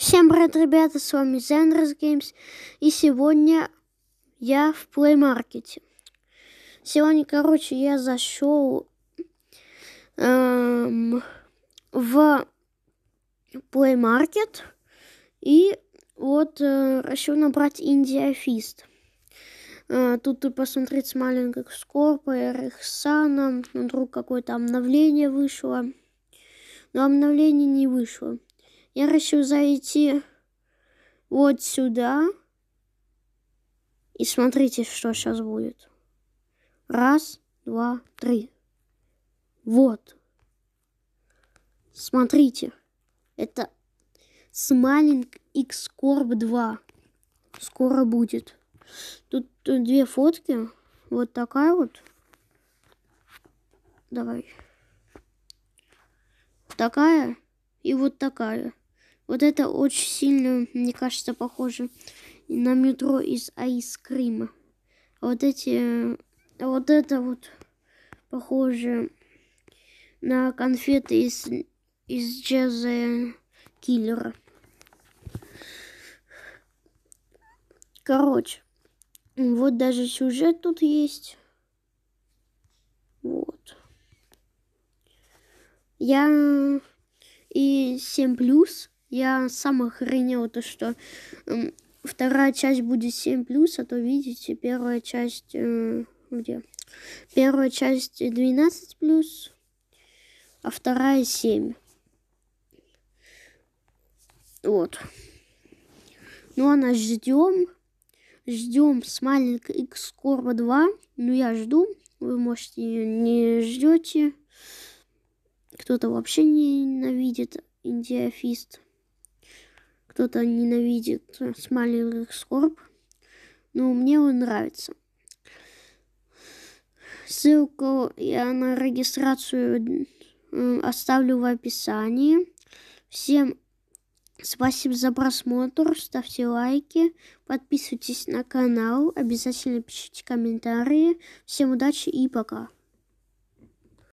Всем привет, ребята, с вами Zenros Games, и сегодня я в Play Market. Сегодня, короче, я зашел эм, в Play Market и вот э, решил набрать Индиафист. Э, тут ты посмотреть с маленьких Скорпа и Рихсана, ну, вдруг какое-то обновление вышло, но обновление не вышло я хочу зайти вот сюда. И смотрите, что сейчас будет. Раз, два, три. Вот. Смотрите. Это Смайлинг X Corp 2. Скоро будет. Тут, тут две фотки. Вот такая вот. Давай. Такая и вот такая. Вот это очень сильно, мне кажется, похоже на метро из айскрима. А вот эти... А вот это вот похоже на конфеты из, из джаза киллера. Короче, вот даже сюжет тут есть. Вот. Я и 7 плюс я сам охренел, то что э, вторая часть будет 7 плюс, а то видите, первая часть э, где? Первая часть 12 плюс, а вторая 7. Вот. Ну а нас ждем. Ждем Смайлинг X Corp 2. Ну я жду. Вы, можете ее не ждете. Кто-то вообще ненавидит Индиафист кто-то ненавидит э, Смайлинг Скорб, но мне он нравится. Ссылку я на регистрацию э, оставлю в описании. Всем спасибо за просмотр, ставьте лайки, подписывайтесь на канал, обязательно пишите комментарии. Всем удачи и пока.